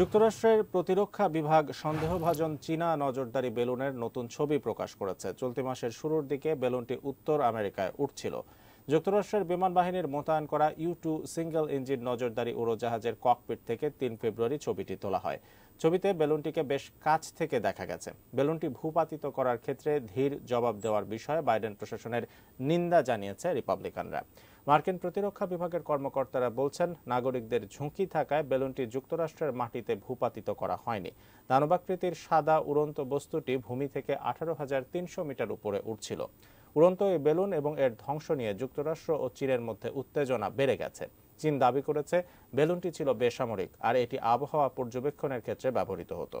যুক্তরাষ্ট্রের প্রতিরক্ষা বিভাগ সন্দেহভাজন চীনা নজরদারি বেলুনের নতুন ছবি প্রকাশ করেছে চলতি মাসের শুরুর দিকে বেলুনটি উত্তর আমেরিকায় উঠছিল যুক্তরাষ্ট্রের বিমান বাহিনীর মোতায়েন করা ইউ টু সিঙ্গেল ইঞ্জিন নজরদারি উড়োজাহাজের ককপিট থেকে তিন ফেব্রুয়ারি ছবিটি তোলা হয় ছবিতে বেলুনটিকে বেশ কাছ থেকে দেখা গেছে বেলুনটি ভূপাতিত করার ক্ষেত্রে ধীর জবাব দেওয়ার বিষয়ে বাইডেন প্রশাসনের নিন্দা জানিয়েছে রিপাবলিকানরা মার্কিন প্রতিরক্ষা বিভাগের কর্মকর্তারা বলছেন নাগরিকদের ঝুঁকি থাকায় বেলুনটি যুক্তরাষ্ট্রের মাটিতে ভূপাতিত করা হয়নি দানবাকৃতির সাদা উড়ন্ত বস্তুটি ভূমি থেকে আঠারো হাজার তিনশো মিটার উপরে উঠছিল উড়ন্ত এই বেলুন এবং এর ধ্বংস নিয়ে যুক্তরাষ্ট্র ও চীনের মধ্যে উত্তেজনা বেড়ে গেছে চীন দাবি করেছে বেলুনটি ছিল বেসামরিক আর এটি আবহাওয়া পর্যবেক্ষণের ক্ষেত্রে ব্যবহৃত হতো